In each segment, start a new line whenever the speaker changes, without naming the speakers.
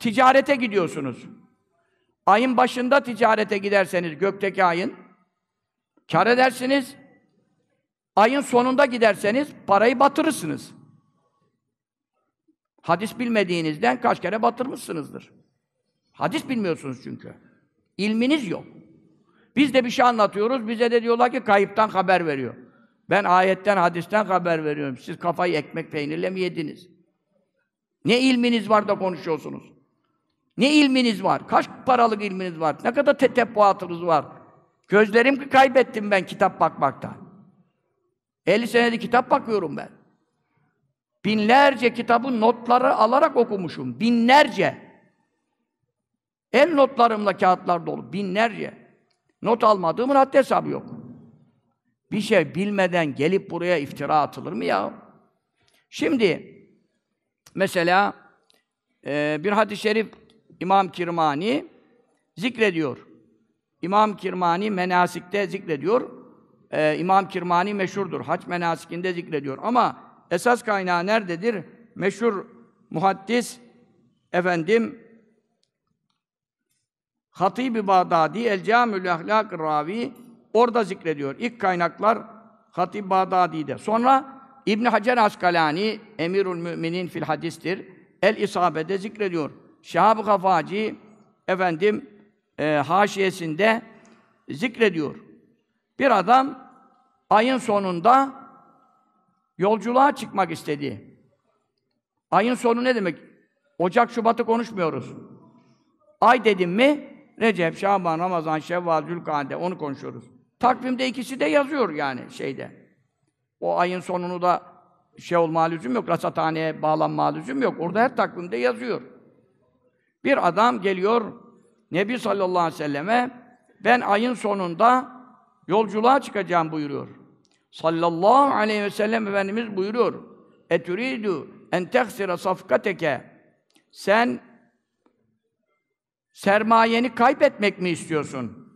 ticarete gidiyorsunuz. Ayın başında ticarete giderseniz gökteki ayın kar edersiniz. Ayın sonunda giderseniz parayı batırırsınız. Hadis bilmediğinizden kaç kere batırmışsınızdır. Hadis bilmiyorsunuz çünkü. İlminiz yok. Biz de bir şey anlatıyoruz, bize de diyorlar ki kayıptan haber veriyor. Ben ayetten, hadisten haber veriyorum. Siz kafayı ekmek peynirle mi yediniz? Ne ilminiz var da konuşuyorsunuz? Ne ilminiz var? Kaç paralık ilminiz var? Ne kadar tetebbuatınız var? Gözlerim kaybettim ben kitap bakmakta. 50 senede kitap bakıyorum ben. Binlerce kitabın notları alarak okumuşum. Binlerce. El notlarımla kağıtlar dolu. Binlerce. Not almadığımın haddi hesabı yok. Bir şey bilmeden gelip buraya iftira atılır mı ya? Şimdi mesela e, bir hadis-i şerif İmam Kirmani zikrediyor. İmam Kirmani menasikte zikrediyor. Ee, İmam Kirmani meşhurdur. Hac menasikinde zikrediyor. Ama esas kaynağı nerededir? Meşhur muhaddis efendim Hatib-i Bağdadi El Camül Ahlak Ravi orada zikrediyor. İlk kaynaklar Hatib Bağdadi'de. Sonra İbn Hacer Askalani Emirül Müminin fil Hadis'tir. El İsabe'de zikrediyor. Şahab-ı Kafaci efendim e, haşiyesinde zikrediyor. Bir adam ayın sonunda yolculuğa çıkmak istedi. Ayın sonu ne demek? Ocak, Şubat'ı konuşmuyoruz. Ay dedim mi, Recep, Şaban, Ramazan, Şevval, Zülkade onu konuşuyoruz. Takvimde ikisi de yazıyor yani şeyde. O ayın sonunu da şey olma lüzum yok, rasathaneye bağlanma lüzum yok. Orada her takvimde yazıyor. Bir adam geliyor Nebi sallallahu aleyhi ve selleme ben ayın sonunda yolculuğa çıkacağım buyuruyor. Sallallahu aleyhi ve sellem Efendimiz buyuruyor. Etüridu en tehsire safkateke sen sermayeni kaybetmek mi istiyorsun?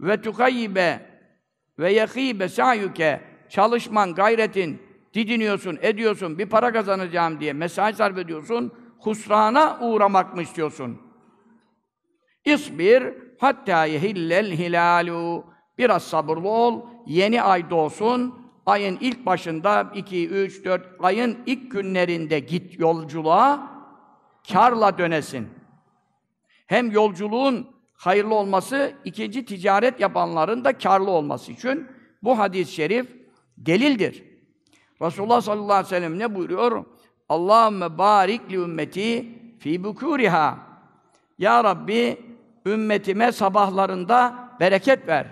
Ve tukayibe ve yakibe sayuke çalışman, gayretin, didiniyorsun, ediyorsun, bir para kazanacağım diye mesaj sarf ediyorsun husrana uğramak mı istiyorsun? İsbir hatta yehillel hilalu. Biraz sabırlı ol, yeni ay doğsun. Ayın ilk başında iki, üç, dört ayın ilk günlerinde git yolculuğa karla dönesin. Hem yolculuğun hayırlı olması, ikinci ticaret yapanların da karlı olması için bu hadis-i şerif delildir. Resulullah sallallahu aleyhi ve sellem ne buyuruyor? Allahümme barik li ümmeti fi bukuriha. Ya Rabbi ümmetime sabahlarında bereket ver.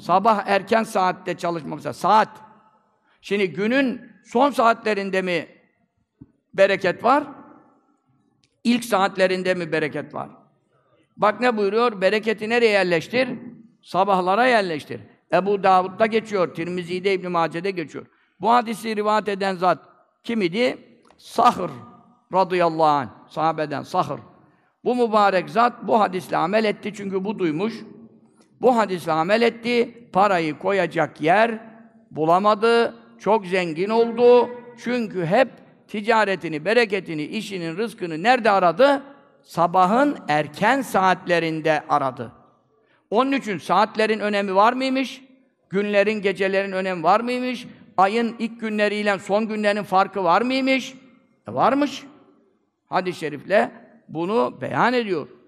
Sabah erken saatte çalışmamıza saat. Şimdi günün son saatlerinde mi bereket var? İlk saatlerinde mi bereket var? Bak ne buyuruyor? Bereketi nereye yerleştir? Sabahlara yerleştir. Ebu Davud'da geçiyor, Tirmizi'de, İbn Mace'de geçiyor. Bu hadisi rivayet eden zat kim idi? Sahır radıyallahu anh, sahabeden Sahır. Bu mübarek zat bu hadisle amel etti çünkü bu duymuş. Bu hadisle amel etti, parayı koyacak yer bulamadı, çok zengin oldu. Çünkü hep ticaretini, bereketini, işinin, rızkını nerede aradı? Sabahın erken saatlerinde aradı. Onun için saatlerin önemi var mıymış? Günlerin, gecelerin önemi var mıymış? Ayın ilk günleriyle son günlerin farkı var mıymış? varmış. Hadis-i şerifle bunu beyan ediyor.